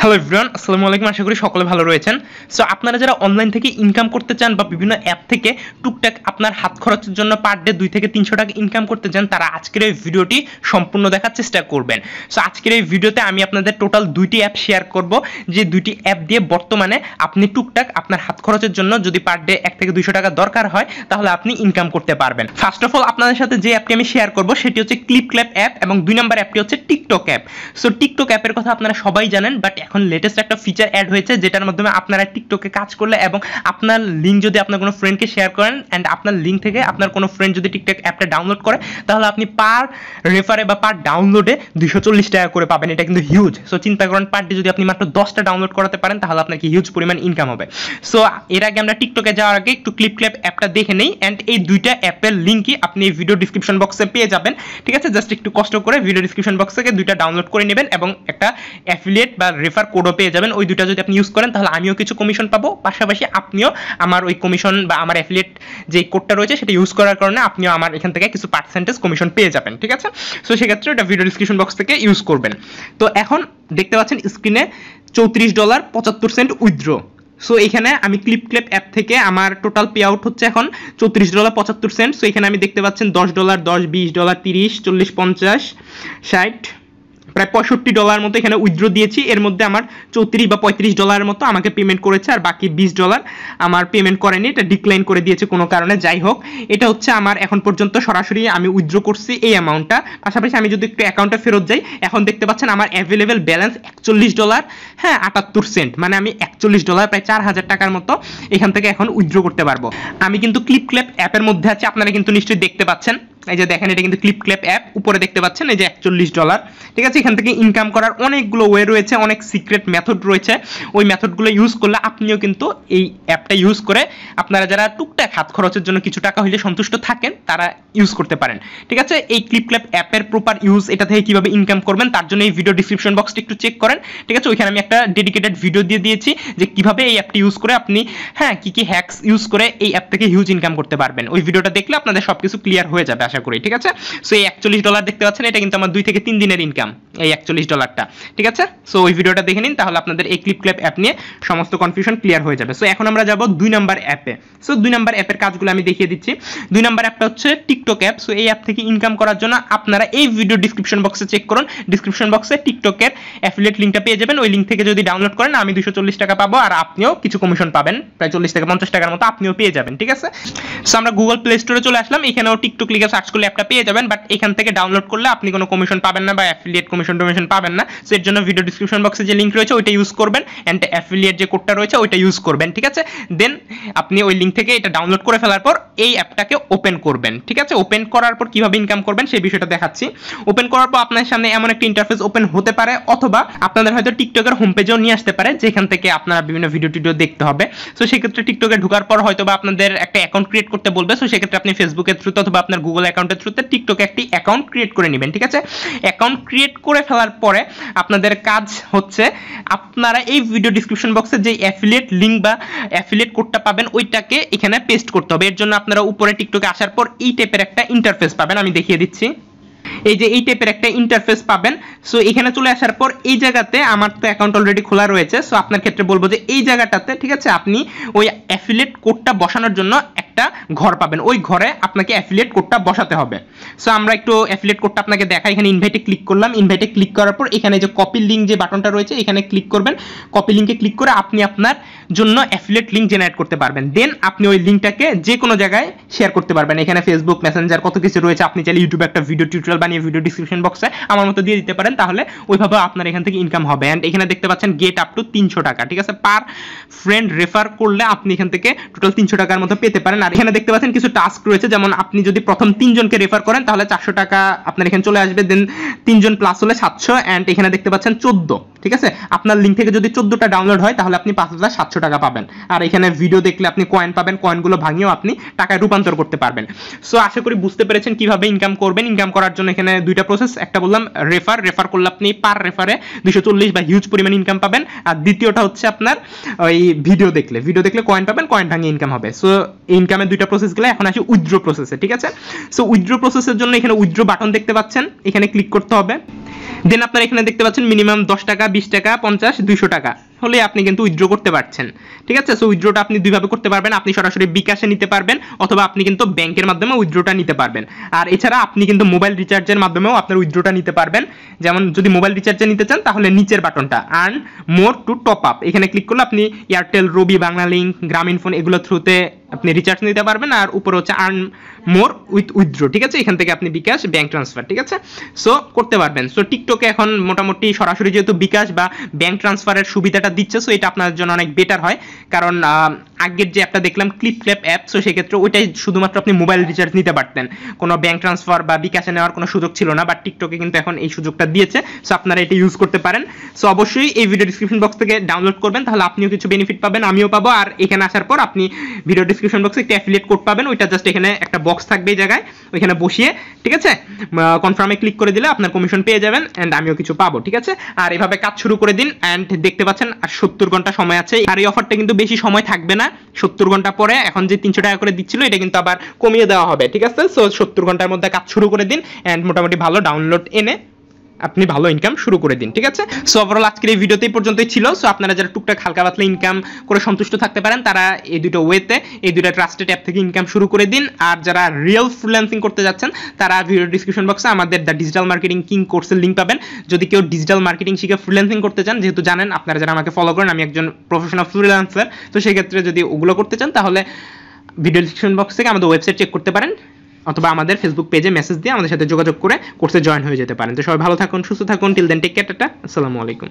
hello everyone আসসালামু আলাইকুম আশা করি সকলে ভালো রয়েছেন সো আপনারা যারা অনলাইন থেকে ইনকাম করতে চান বা বিভিন্ন অ্যাপ থেকে টুকটাক আপনার হাত খরচের জন্য পার ডে দুই থেকে তিনশো টাকা ইনকাম করতে চান তারা আজকের এই ভিডিওটি সম্পূর্ণ দেখার চেষ্টা করবেন সো আজকের এই ভিডিওতে আমি আপনাদের টোটাল দুইটি অ্যাপ শেয়ার করব যে দুইটি অ্যাপ দিয়ে বর্তমানে আপনি টুকটাক আপনার হাত খরচের জন্য যদি পার ডে এক থেকে দুইশো টাকা দরকার হয় তাহলে আপনি ইনকাম করতে পারবেন ফার্স্ট অফ অল আপনাদের সাথে যে অ্যাপটি আমি শেয়ার করব সেটি হচ্ছে ক্লিপ ক্ল্যাপ অ্যাপ এবং দুই নম্বর অ্যাপটি হচ্ছে টিকটক অ্যাপ সো টিকটক অ্যাপের কথা আপনারা সবাই জানেন বাট এখন লেটেস্ট একটা ফিচার অ্যাড হয়েছে যেটার মাধ্যমে আপনারা টিকটকে কাজ করলে এবং আপনার লিঙ্ক যদি আপনার কোনো ফ্রেন্ডকে শেয়ার করেন অ্যান্ড আপনার লিঙ্ক থেকে আপনার কোনো ফ্রেন্ড যদি টিকটক অ্যাপটা ডাউনলোড করে তাহলে আপনি পার রেফারে বা পার ডাউনলোডে দুশো টাকা করে পাবেন এটা কিন্তু হিউজ সো চিন্তা করেন পার ডে যদি আপনি মাত্র দশটা ডাউনলোড করাতে পারেন তাহলে আপনাকে হিউজ পরিমাণ ইনকাম হবে সো এর আগে আমরা টিকটকে যাওয়ার আগে একটু ক্লিপ ক্ল্যাপ অ্যাপটা দেখে নেই অ্যান্ড এই দুইটা অ্যাপের লিঙ্কই আপনি এই ভিডিও ডিসক্রিপশন বক্সে পেয়ে যাবেন ঠিক আছে জাস্ট একটু কষ্ট করে ভিডিও ডিসক্রিপশন বক্স থেকে দুইটা ডাউনলোড করে নেবেন এবং একটা অ্যাফিলিয়েট বা রেফার ট্রান্সফার কোডও পেয়ে যাবেন ওই দুটো যদি আপনি ইউজ করেন তাহলে আমিও কিছু কমিশন পাবো পাশাপাশি আপনিও আমার ওই কমিশন বা আমার অ্যাফিলিয়েট যে কোডটা রয়েছে সেটা ইউজ করার কারণে আপনিও আমার এখান থেকে কিছু পার্সেন্টেজ কমিশন পেয়ে যাবেন ঠিক আছে সো সেক্ষেত্রে ওটা ভিডিও ডিসক্রিপশন বক্স থেকে ইউজ করবেন তো এখন দেখতে পাচ্ছেন স্ক্রিনে চৌত্রিশ ডলার পঁচাত্তর সেন্ট উইথড্র সো এখানে আমি ক্লিপ ক্লিপ অ্যাপ থেকে আমার টোটাল পে আউট হচ্ছে এখন চৌত্রিশ ডলার পঁচাত্তর সেন্ট সো এখানে আমি দেখতে পাচ্ছেন দশ ডলার দশ বিশ ডলার তিরিশ চল্লিশ পঞ্চাশ ষাট প্রায় পঁয়ষট্টি ডলার মতো এখানে উইথড্র দিয়েছি এর মধ্যে আমার চৌত্রিশ বা পঁয়ত্রিশ ডলারের মতো আমাকে পেমেন্ট করেছে আর বাকি বিশ ডলার আমার পেমেন্ট করেনি এটা ডিক্লাইন করে দিয়েছে কোনো কারণে যাই হোক এটা হচ্ছে আমার এখন পর্যন্ত সরাসরি আমি উইথড্র করছি এই অ্যামাউন্টটা পাশাপাশি আমি যদি একটু অ্যাকাউন্টে ফেরত যাই এখন দেখতে পাচ্ছেন আমার অ্যাভেলেবেল ব্যালেন্স একচল্লিশ ডলার হ্যাঁ আটাত্তর সেন্ট মানে আমি একচল্লিশ ডলার প্রায় চার হাজার টাকার মতো এখান থেকে এখন উইথড্র করতে পারবো আমি কিন্তু ক্লিপ ক্ল্যাপ অ্যাপের মধ্যে আছি আপনারা কিন্তু নিশ্চয়ই দেখতে পাচ্ছেন এই যে দেখেন এটা কিন্তু ক্লিপ ক্ল্যাপ অ্যাপ উপরে দেখতে পাচ্ছেন এই যে একচল্লিশ ডলার ঠিক আছে এখান থেকে ইনকাম করার অনেকগুলো ওয়ে রয়েছে অনেক সিক্রেট মেথড রয়েছে ওই মেথডগুলো ইউজ করলে আপনিও কিন্তু এই অ্যাপটা ইউজ করে আপনারা যারা টুকটাক হাত খরচের জন্য কিছু টাকা হইলে সন্তুষ্ট থাকেন তারা ইউজ করতে পারেন ঠিক আছে এই ক্লিপ ক্ল্যাপ অ্যাপের প্রপার ইউজ এটা থেকে কীভাবে ইনকাম করবেন তার জন্য এই ভিডিও ডিসক্রিপশন বক্সটি একটু চেক করেন ঠিক আছে ওইখানে আমি একটা ডেডিকেটেড ভিডিও দিয়ে দিয়েছি যে কিভাবে এই অ্যাপটি ইউজ করে আপনি হ্যাঁ কী কী হ্যাক্স ইউজ করে এই অ্যাপ থেকে হিউজ ইনকাম করতে পারবেন ওই ভিডিওটা দেখলে আপনাদের সব কিছু ক্লিয়ার হয়ে যাবে আশা করি ঠিক আছে সো এই একচল্লিশ ডলার দেখতে পাচ্ছেন এটা কিন্তু আমার দুই থেকে তিন দিনের ইনকাম এই একচল্লিশ ডলারটা ঠিক আছে সো ওই ভিডিওটা দেখে নিন তাহলে আপনাদের এই ক্লিপ ক্ল্যাপ অ্যাপ নিয়ে সমস্ত কনফিউশন ক্লিয়ার হয়ে যাবে সো এখন আমরা যাব দুই নম্বর অ্যাপে সো দুই নম্বর অ্যাপের কাজগুলো আমি দেখিয়ে দিচ্ছি দুই নম্বর অ্যাপটা হচ্ছে টিকটক অ্যাপ সো এই অ্যাপ থেকে ইনকাম করার জন্য আপনারা এই ভিডিও ডিসক্রিপশন বক্সে চেক করুন ডিসক্রিপশন বক্সে টিকটকের অ্যাফিলিয়েট লিঙ্কটা পেয়ে যাবেন ওই লিঙ্ক থেকে যদি ডাউনলোড করেন আমি দুশো চল্লিশ টাকা পাবো আর আপনিও কিছু কমিশন পাবেন প্রায় চল্লিশ থেকে পঞ্চাশ টাকার মতো আপনিও পেয়ে যাবেন ঠিক আছে সো আমরা গুগল প্লে স্টোরে চলে আসলাম এখানেও টিকটক লিখে সার্চ করলে অ্যাপটা পেয়ে যাবেন বাট এখান থেকে ডাউনলোড করলে আপনি কোনো কমিশন পাবেন না বা অ্যাফিলিয়েট কমিশন টমিশন পাবেন না সো এর জন্য ভিডিও ডিসক্রিপশন বক্সে যে লিঙ্ক রয়েছে ওইটা ইউজ করবেন অ্যান্ড অ্যাফিলিয়েট যে কোডটা রয়েছে ওইটা ইউজ করবেন ঠিক আছে দেন আপনি ওই লিঙ্ক থেকে এটা ডাউনলোড করে ফেলার পর এই অ্যাপটাকে ওপেন করবেন ঠিক আছে ওপেন করার পর কিভাবে ইনকাম করবেন সেই বিষয়টা দেখাচ্ছি ওপেন করার পর আপনার সামনে এমন একটি ইন্টারফেস ওপেন হতে পারে অথবা আপনাদের হয়তো টিকটকের হোম পেজেও নিয়ে আসতে পারে যেখান থেকে আপনারা বিভিন্ন ভিডিও টিডিও দেখতে হবে সো সেক্ষেত্রে টিকটকে ঢুকার পর হয়তো বা আপনাদের একটা অ্যাকাউন্ট ক্রিয়েট করতে বলবে সো সেক্ষেত্রে আপনি ফেসবুকের থ্রুতে অথবা আপনার গুগল অ্যাকাউন্টের থ্রুতে টিকটকে একটি অ্যাকাউন্ট ক্রিয়েট করে নেবেন ঠিক আছে অ্যাকাউন্ট ক্রিয়েট করে ফেলার পরে আপনাদের কাজ হচ্ছে আপনারা এই ভিডিও ডিসক্রিপশন বক্সে যে অ্যাফিলিয়েট লিঙ্ক বা অ্যাফিলিয়েট কোডটা পাবেন ওইটাকে এখানে পেস্ট করতে হবে এর জন্য আপনারা উপরে টিকটকে আসার পর এই টাইপের একটা ইন্টারফেস পাবেন আমি দেখিয়ে দিচ্ছি এই যে এই টাইপের একটা ইন্টারফেস পাবেন সো এখানে চলে আসার পর এই জায়গাতে আমার তো অ্যাকাউন্ট অলরেডি খোলা রয়েছে সো আপনার ক্ষেত্রে বলবো যে এই জায়গাটাতে ঠিক আছে আপনি ওই অ্যাফিলিয়েট কোডটা বসানোর জন্য একটা ঘর পাবেন ওই ঘরে আপনাকে অ্যাফিলিয়েট কোডটা বসাতে হবে সো আমরা একটু অ্যাফিলিয়েট কোডটা আপনাকে দেখা এখানে ইনভাইটে ক্লিক করলাম ইনভাইটে ক্লিক করার পর এখানে যে কপি লিঙ্ক যে বাটনটা রয়েছে এখানে ক্লিক করবেন কপি লিঙ্কে ক্লিক করে আপনি আপনার জন্য অ্যাফিলিয়েট লিঙ্ক জেনারেট করতে পারবেন দেন আপনি ওই লিঙ্কটাকে যে কোনো জায়গায় শেয়ার করতে পারবেন এখানে ফেসবুক মেসেঞ্জার কত কিছু রয়েছে আপনি চাইলে ইউটিউবে একটা ভিডিও টিউটোরিয়াল বানিয়ে ভিডিও ডিসক্রিপশন বক্সে আমার মতো দিয়ে দিতে পারেন তাহলে ওইভাবে আপনার এখান থেকে ইনকাম হবে অ্যান্ড এখানে দেখতে পাচ্ছেন গেট আপ টু তিনশো টাকা ঠিক আছে পার ফ্রেন্ড রেফার করলে আপনি এখান থেকে টোটাল তিনশো টাকার মতো পেতে পারেন আর এখানে দেখতে পাচ্ছেন কিছু টাস্ক রয়েছে যেমন আপনি যদি প্রথম তিনজনকে রেফার করেন তাহলে চারশো টাকা আপনার এখানে চলে আসবে দেন তিনজন প্লাস হলে সাতশো অ্যান্ড এখানে দেখতে পাচ্ছেন চোদ্দো ঠিক আছে আপনার লিঙ্ক থেকে যদি চোদ্দোটা ডাউনলোড হয় তাহলে আপনি পাঁচ হাজার সাতশো টাকা পাবেন আর এখানে ভিডিও দেখলে আপনি কয়েন পাবেন কয়েনগুলো ভাঙিয়েও আপনি টাকায় রূপান্তর করতে পারবেন সো আশা করি বুঝতে পেরেছেন কিভাবে ইনকাম করবেন ইনকাম করার জন্য এখানে দুইটা প্রসেস একটা বললাম রেফার রেফার করলে আপনি পার রেফারে দুশো চল্লিশ বা হিউজ পরিমাণ ইনকাম পাবেন আর দ্বিতীয়টা হচ্ছে আপনার ওই ভিডিও দেখলে ভিডিও দেখলে কয়েন পাবেন কয়েন ভাঙিয়ে ইনকাম হবে সো ইনকামের দুইটা প্রসেস গেলে এখন আসি উইথড্র প্রসেসে ঠিক আছে সো উইথড্র প্রসেসের জন্য এখানে উইথড্র বাটন দেখতে পাচ্ছেন এখানে ক্লিক করতে হবে দেন আপনারা এখানে দেখতে পাচ্ছেন মিনিমাম দশ টাকা বিশ টাকা পঞ্চাশ দুইশো টাকা হলে আপনি কিন্তু উইথড্র করতে পারছেন ঠিক আছে সো উইথড্রটা আপনি দুইভাবে করতে পারবেন আপনি সরাসরি বিকাশে নিতে পারবেন অথবা আপনি কিন্তু ব্যাংকের মাধ্যমে উইথড্রটা নিতে পারবেন আর এছাড়া আপনি কিন্তু মোবাইল রিচার্জের মাধ্যমেও আপনার উইথড্রটা নিতে পারবেন যেমন যদি মোবাইল রিচার্জে নিতে চান তাহলে নিচের বাটনটা earn more to top up এখানে ক্লিক করলে আপনি Airtel Robi Banglalink Grameenphone এগুলোর থ্রুতে আপনি রিচার্জ নিতে পারবেন আর উপরে হচ্ছে আর্ন মোর উইথ উইথড্রো ঠিক আছে এখান থেকে আপনি বিকাশ ব্যাংক ট্রান্সফার ঠিক আছে সো করতে পারবেন সো টিকটকে এখন মোটামুটি সরাসরি যেহেতু বিকাশ বা ব্যাংক ট্রান্সফারের সুবিধাটা দিচ্ছে সো এটা আপনার জন্য অনেক বেটার হয় কারণ আগের যে একটা দেখলাম ক্লিপ ক্ল্যাপ অ্যাপ সো সেক্ষেত্রে ওইটাই শুধুমাত্র আপনি মোবাইল রিচার্জ নিতে পারতেন কোনো ব্যাংক ট্রান্সফার বা বিকাশে নেওয়ার কোনো সুযোগ ছিল না বাট টিকটকে কিন্তু এখন এই সুযোগটা দিয়েছে সো আপনারা এটা ইউজ করতে পারেন সো অবশ্যই এই ভিডিও ডিসক্রিপশন বক্স থেকে ডাউনলোড করবেন তাহলে আপনিও কিছু বেনিফিট পাবেন আমিও পাবো আর এখানে আসার পর আপনি ভিডিও ডিসক্রিপশন বক্সে একটা অ্যাফিলিয়েট কোড পাবেন ওইটা জাস্ট এখানে একটা বক্স থাকবে এই জায়গায় ওইখানে বসিয়ে ঠিক আছে কনফার্মে ক্লিক করে দিলে আপনার কমিশন পেয়ে যাবেন অ্যান্ড আমিও কিছু পাবো ঠিক আছে আর এভাবে কাজ শুরু করে দিন অ্যান্ড দেখতে পাচ্ছেন আর সত্তর ঘন্টা সময় আছে আর এই অফারটা কিন্তু বেশি সময় থাকবে না সত্তর ঘন্টা পরে এখন যে তিনশো টাকা করে দিচ্ছিল এটা কিন্তু আবার কমিয়ে দেওয়া হবে ঠিক আছে সো সত্তর ঘন্টার মধ্যে কাজ শুরু করে দিন অ্যান্ড মোটামুটি ভালো ডাউনলোড এনে আপনি ভালো ইনকাম শুরু করে দিন ঠিক আছে সো ওভারঅল আজকের এই ভিডিওতেই পর্যন্তই ছিল সো আপনারা যারা টুকটাক হালকা পাতলা ইনকাম করে সন্তুষ্ট থাকতে পারেন তারা এই দুটো ওয়েতে এই দুটো ট্রাস্টেড অ্যাপ থেকে ইনকাম শুরু করে দিন আর যারা রিয়েল ফ্রিল্যান্সিং করতে যাচ্ছেন তারা ভিডিও ডিসক্রিপশন বক্সে আমাদের দ্য ডিজিটাল মার্কেটিং কিং কোর্সের লিঙ্ক পাবেন যদি কেউ ডিজিটাল মার্কেটিং শিখে ফ্রিল্যান্সিং করতে চান যেহেতু জানেন আপনারা যারা আমাকে ফলো করেন আমি একজন প্রফেশনাল ফ্রিল্যান্সার তো সেক্ষেত্রে যদি ওগুলো করতে চান তাহলে ভিডিও ডিসক্রিপশন বক্স থেকে আমাদের ওয়েবসাইট চেক করতে পারেন অথবা আমাদের ফেসবুক পেজে মেসেজ দিয়ে আমাদের সাথে যোগাযোগ করে কোর্সে জয়েন হয়ে যেতে পারেন তো সবাই ভালো থাকুন সুস্থ থাকুন টিল দেন টেক কেয়ার টাটা আসসালামু আলাইকুম